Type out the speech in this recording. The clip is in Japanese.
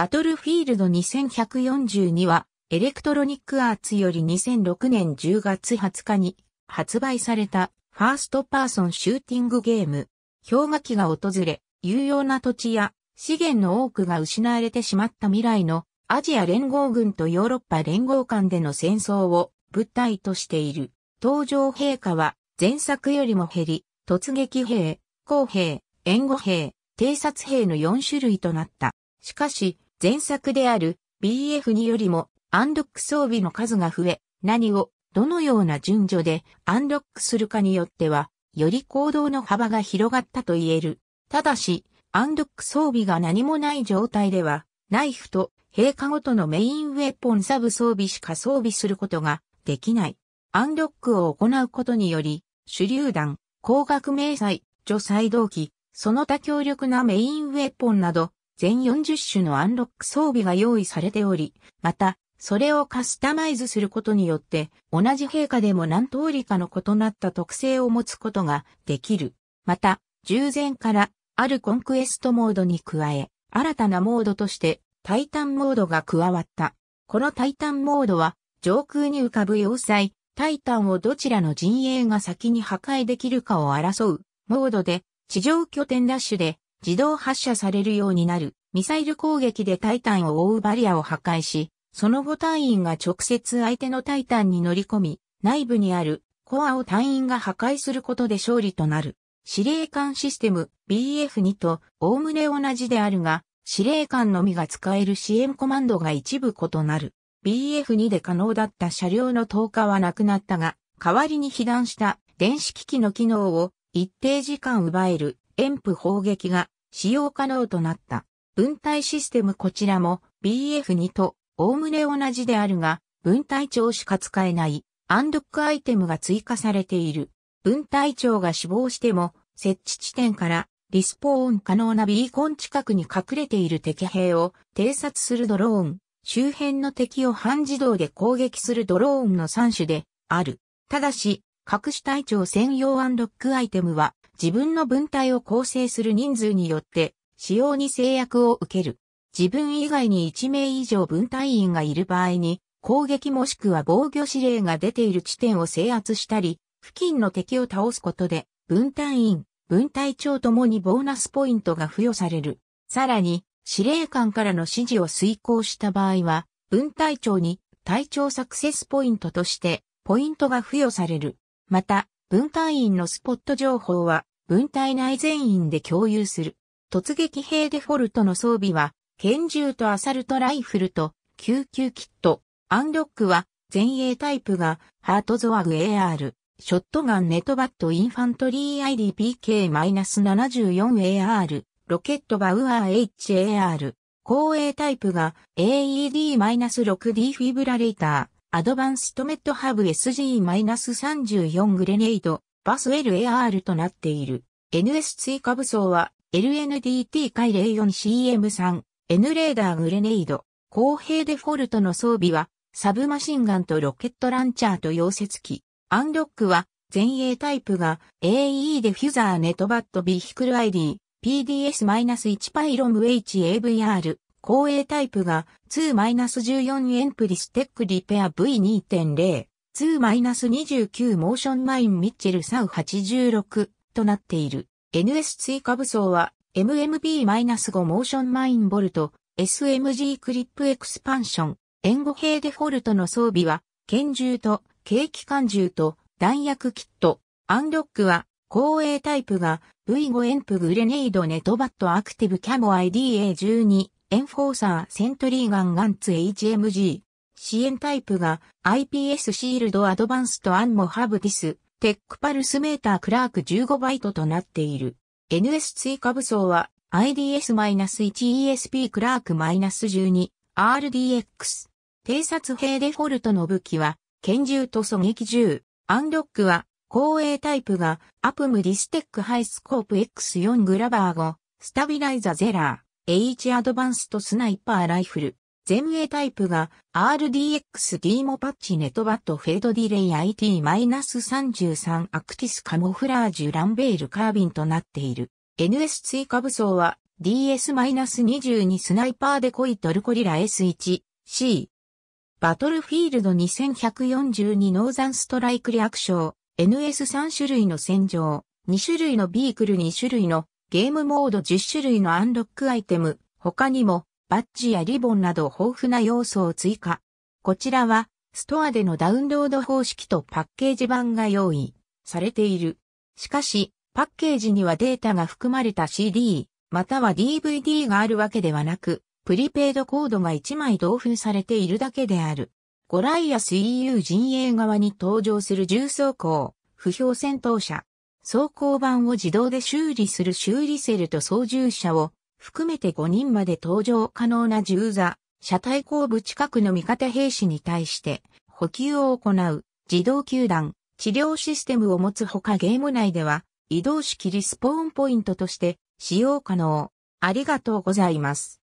バトルフィールド2142は、エレクトロニックアーツより2006年10月20日に発売されたファーストパーソンシューティングゲーム。氷河期が訪れ、有用な土地や資源の多くが失われてしまった未来のアジア連合軍とヨーロッパ連合間での戦争を物体としている。登場陛下は前作よりも減り、突撃兵、公兵、援護兵、偵察兵の4種類となった。しかし、前作である BF によりもアンロック装備の数が増え、何をどのような順序でアンロックするかによっては、より行動の幅が広がったと言える。ただし、アンロック装備が何もない状態では、ナイフと陛下ごとのメインウェポンサブ装備しか装備することができない。アンロックを行うことにより、手榴弾、光学迷彩、除細動機、その他強力なメインウェポンなど、全40種のアンロック装備が用意されており、また、それをカスタマイズすることによって、同じ陛下でも何通りかの異なった特性を持つことができる。また、従前からあるコンクエストモードに加え、新たなモードとしてタイタンモードが加わった。このタイタンモードは、上空に浮かぶ要塞、タイタンをどちらの陣営が先に破壊できるかを争うモードで、地上拠点ダッシュで自動発射されるようになる。ミサイル攻撃でタイタンを覆うバリアを破壊し、その後隊員が直接相手のタイタンに乗り込み、内部にあるコアを隊員が破壊することで勝利となる。司令官システム BF2 と概ね同じであるが、司令官のみが使える支援コマンドが一部異なる。BF2 で可能だった車両の投下はなくなったが、代わりに被弾した電子機器の機能を一定時間奪える遠プ砲撃が使用可能となった。分体システムこちらも BF2 とおおむね同じであるが、分体長しか使えないアンドックアイテムが追加されている。分体長が死亡しても、設置地点からリスポーン可能なビーコン近くに隠れている敵兵を偵察するドローン、周辺の敵を半自動で攻撃するドローンの3種である。ただし、隠し隊長専用アンロックアイテムは自分の分隊を構成する人数によって使用に制約を受ける。自分以外に1名以上分隊員がいる場合に、攻撃もしくは防御指令が出ている地点を制圧したり、付近の敵を倒すことで、分隊員、分隊長ともにボーナスポイントが付与される。さらに、司令官からの指示を遂行した場合は、分隊長に隊長サクセスポイントとして、ポイントが付与される。また、分隊員のスポット情報は、分隊内全員で共有する。突撃兵デフォルトの装備は、拳銃とアサルトライフルと、救急キット、アンロックは、前衛タイプが、ハートゾアグ AR、ショットガンネトバットインファントリー IDPK-74AR、ロケットバウアー HAR、後衛タイプが AED-6D フィブラレーター、アドバンストメットハブ SG-34 グレネード、バス LAR となっている。NS 追加武装は LNDT-04CM3、N レーダーグレネイド、公平デフォルトの装備は、サブマシンガンとロケットランチャーと溶接機。アンロックは、前衛タイプが AE デフューザーネットバットビヒクル ID、PDS-1 パイロム HAVR、後衛タイプが2-14エンプリステックリペア V2.0、2-29モーションマインミッチェルサウ86となっている。NS 追加武装は MMB-5 モーションマインボルト SMG クリップエクスパンション援護兵デフォルトの装備は拳銃と軽機関銃と弾薬キットアンロックは後衛タイプが V5 エンプグレネードネトバットアクティブキャモ IDA12 エンフォーサーセントリーガンガンツ HMG 支援タイプが IPS シールドアドバンストアンモハブディステックパルスメータークラーク15バイトとなっている。NS 追加武装は IDS-1ESP クラーク -12RDX。偵察兵デフォルトの武器は拳銃と狙撃銃。アンロックは後衛タイプがアプムディステックハイスコープ X4 グラバー5、スタビライザーゼラー、H アドバンストスナイパーライフル。全英タイプが RDX ディーモパッチネトバットフェードディレイ IT-33 アクティスカモフラージュランベールカービンとなっている。NS 追加武装は DS-22 スナイパーデコイトルコリラ S1、C。バトルフィールド2142ノーザンストライクリアクション、NS3 種類の戦場、2種類のビークル2種類のゲームモード10種類のアンロックアイテム、他にもバッジやリボンなど豊富な要素を追加。こちらは、ストアでのダウンロード方式とパッケージ版が用意されている。しかし、パッケージにはデータが含まれた CD、または DVD があるわけではなく、プリペイドコードが1枚同封されているだけである。ゴライアス EU 陣営側に登場する重装甲、不評戦闘車、装甲版を自動で修理する修理セルと操縦者を含めて5人まで登場可能な銃座、車体後部近くの味方兵士に対して、補給を行う、自動球団、治療システムを持つほかゲーム内では、移動式リスポーンポイントとして使用可能。ありがとうございます。